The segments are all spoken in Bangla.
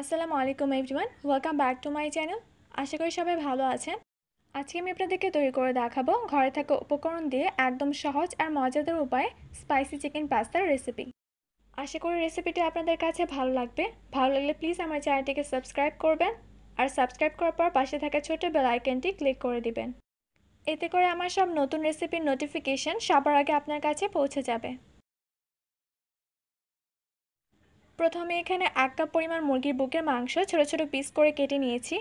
আসসালামু আলাইকুম everyone welcome back to my channel আশা করি সবাই ভালো আছেন আজকে আমি আপনাদেরকে তৈরি করে দেখাবো ঘরে থাকা উপকরণ দিয়ে একদম সহজ আর মজাদার উপায়ে স্পাইসি চিকেন পাস্তার রেসিপি আশা করি রেসিপিটি আপনাদের কাছে ভালো লাগবে ভালো লাগলে প্লিজ আমার চ্যানেলটিকে সাবস্ক্রাইব করবেন আর সাবস্ক্রাইব করার পর পাশে থাকা ছোট বেল আইকনটি ক্লিক করে দিবেন এতে করে আমার সব নতুন রেসিপির নোটিফিকেশন সবার আগে আপনার কাছে পৌঁছে যাবে প্রথমে এখানে এক কাপ পরিমাণ মুরগির বুকের মাংস ছোট ছোট পিস করে কেটে নিয়েছি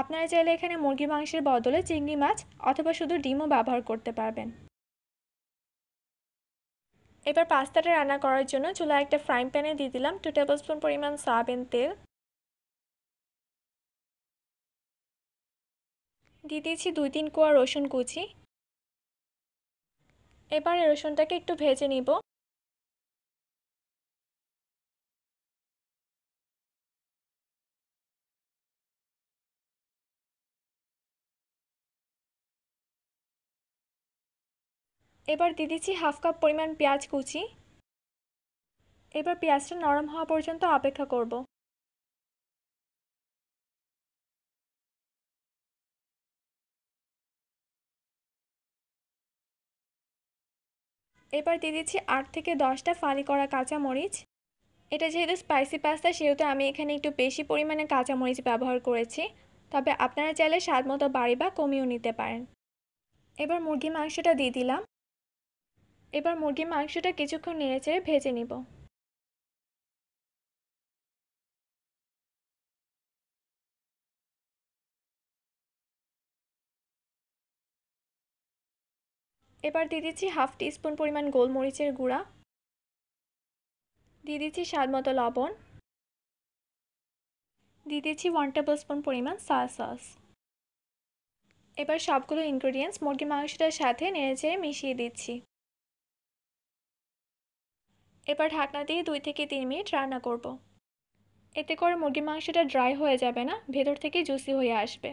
আপনারা চাইলে এখানে মুরগি মাংসের বদলে চিংড়ি মাছ অথবা শুধু ডিমও ব্যবহার করতে পারবেন এবার পাস্তাটা রান্না করার জন্য চুলা একটা ফ্রাইং প্যানে দিয়ে দিলাম টু টেবিল স্পুন পরিমাণ সয়াবিন তেল দিয়ে দিয়েছি দুই তিন কোয়া রসুন কুচি এবার রসুনটাকে একটু ভেজে নিব এবার দিয়ে দিচ্ছি হাফ কাপ পরিমাণ পেঁয়াজ কুচি এবার পেঁয়াজটা নরম হওয়া পর্যন্ত অপেক্ষা করব এবার দিয়ে দিচ্ছি আট থেকে দশটা ফালি করা কাঁচামরিচ এটা যেহেতু স্পাইসি পাস্তা সেহেতু আমি এখানে একটু বেশি পরিমাণে কাঁচামরিচ ব্যবহার করেছি তবে আপনারা চাইলে স্বাদ মতো বাড়ি বা কমিয়েও নিতে পারেন এবার মুরগি মাংসটা দিয়ে দিলাম এবার মুরগির মাংসটা কিছুক্ষণ নেড়েচেড়ে ভেজে নিব এবার দিয়ে দিচ্ছি হাফ স্পুন পরিমাণ গোলমরিচের গুঁড়া দিয়ে দিচ্ছি স্বাদ মতো লবণ দিয়ে দিচ্ছি ওয়ান টেবিল স্পুন পরিমাণ সয়া সস এবার সবগুলো ইনগ্রিডিয়েন্টস মুরগি মাংসটার সাথে নেড়েচেড়ে মিশিয়ে দিচ্ছি এবার ঢাকনা দিয়ে দুই থেকে তিন মিনিট রান্না করব। এতে করে মুরগির মাংসটা ড্রাই হয়ে যাবে না ভেতর থেকে জুসি হয়ে আসবে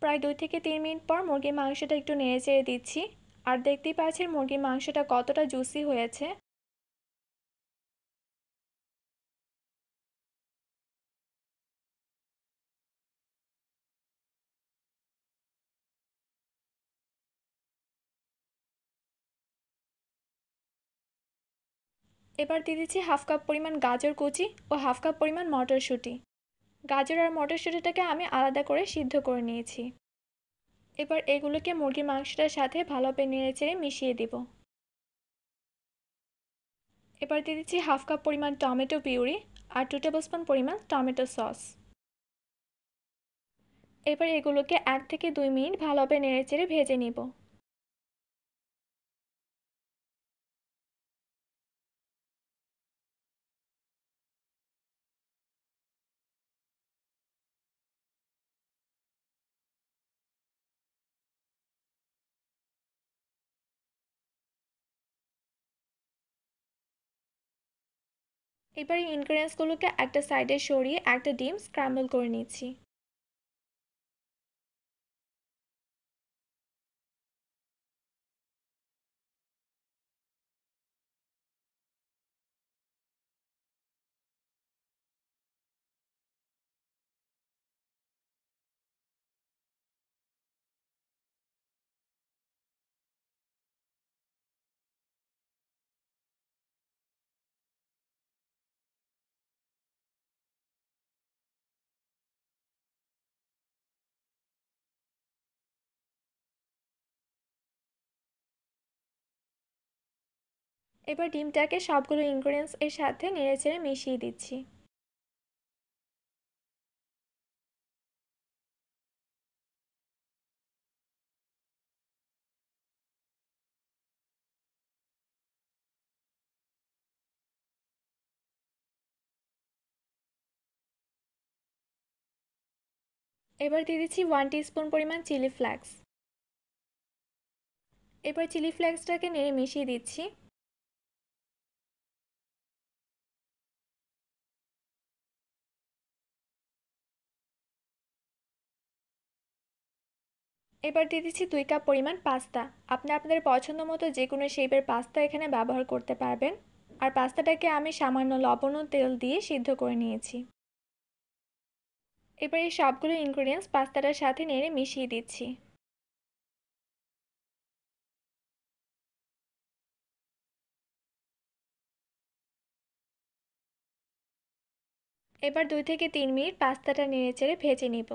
প্রায় দুই থেকে তিন মিনিট পর মুরগির মাংসটা একটু নেড়ে চেড়ে দিচ্ছি আর দেখতেই পাচ্ছি মুরগির মাংসটা কতটা জুসি হয়েছে এবার দিয়ে দিচ্ছি হাফ কাপ পরিমাণ গাজর কুচি ও হাফ কাপ পরিমাণ মটরশুঁটি গাজর আর মটরশুঁটিটাকে আমি আলাদা করে সিদ্ধ করে নিয়েছি এবার এগুলোকে মুরগির মাংসটার সাথে ভালোভাবে নেড়ে চেড়ে মিশিয়ে দেব এবার দিয়ে দিচ্ছি হাফ কাপ পরিমাণ টমেটো পিউরি আর টু টেবল স্পুন পরিমাণ টমেটো সস এবার এগুলোকে এক থেকে দুই মিনিট ভালোভাবে নেড়ে চেড়ে ভেজে নিব এবার এই ইনগ্রিডিয়েন্টসগুলোকে একটা সাইডে সরিয়ে একটা ডিম স্ক্র্যাম্বল করে নিয়েছি এবার ডিমটাকে সবগুলো ইনগ্রিডিয়েন্টস এর সাথে নেড়েচেড়ে মিশিয়ে দিচ্ছি এবার দিয়ে দিচ্ছি ওয়ান স্পুন পরিমাণ চিলি ফ্লেক্স এবার চিলি ফ্লেক্সটাকে নেড়ে মিশিয়ে দিচ্ছি এবার দিয়ে দিচ্ছি দুই কাপ পরিমাণ পাস্তা আপনি আপনাদের পছন্দ মতো যে কোনো শেপের পাস্তা এখানে ব্যবহার করতে পারবেন আর পাস্তাটাকে আমি সামান্য লবণ ও তেল দিয়ে সিদ্ধ করে নিয়েছি এবার এই সবগুলো ইনগ্রিডিয়েন্টস পাস্তাটার সাথে নেড়ে মিশিয়ে দিচ্ছি এবার দুই থেকে তিন মিনিট পাস্তাটা নেড়ে চেড়ে ভেজে নিব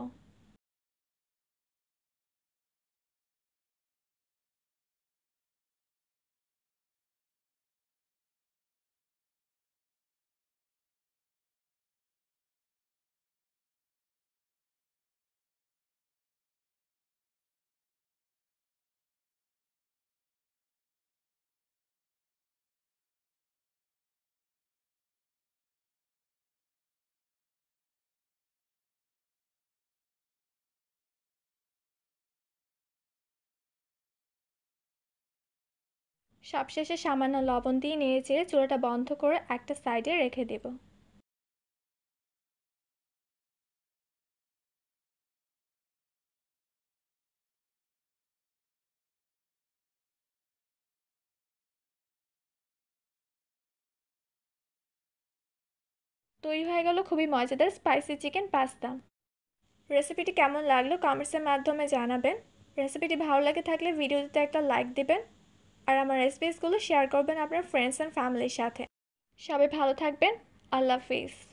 সবশেষে সামান্য লবণ দিয়ে নেড়ে চেড়ে চুলাটা বন্ধ করে একটা সাইডে রেখে দেব তৈরি হয়ে গেল খুবই মজাদার স্পাইসি চিকেন পাস্তা রেসিপিটি কেমন লাগলো কমেন্টসের মাধ্যমে জানাবেন রেসিপিটি ভালো লাগে থাকলে ভিডিওতে একটা লাইক দেবেন আর আমার রেসিপিসগুলো শেয়ার করবেন আপনার ফ্রেন্ডস অ্যান্ড ফ্যামিলির সাথে সবাই ভালো থাকবেন আল্লাহ হাফিজ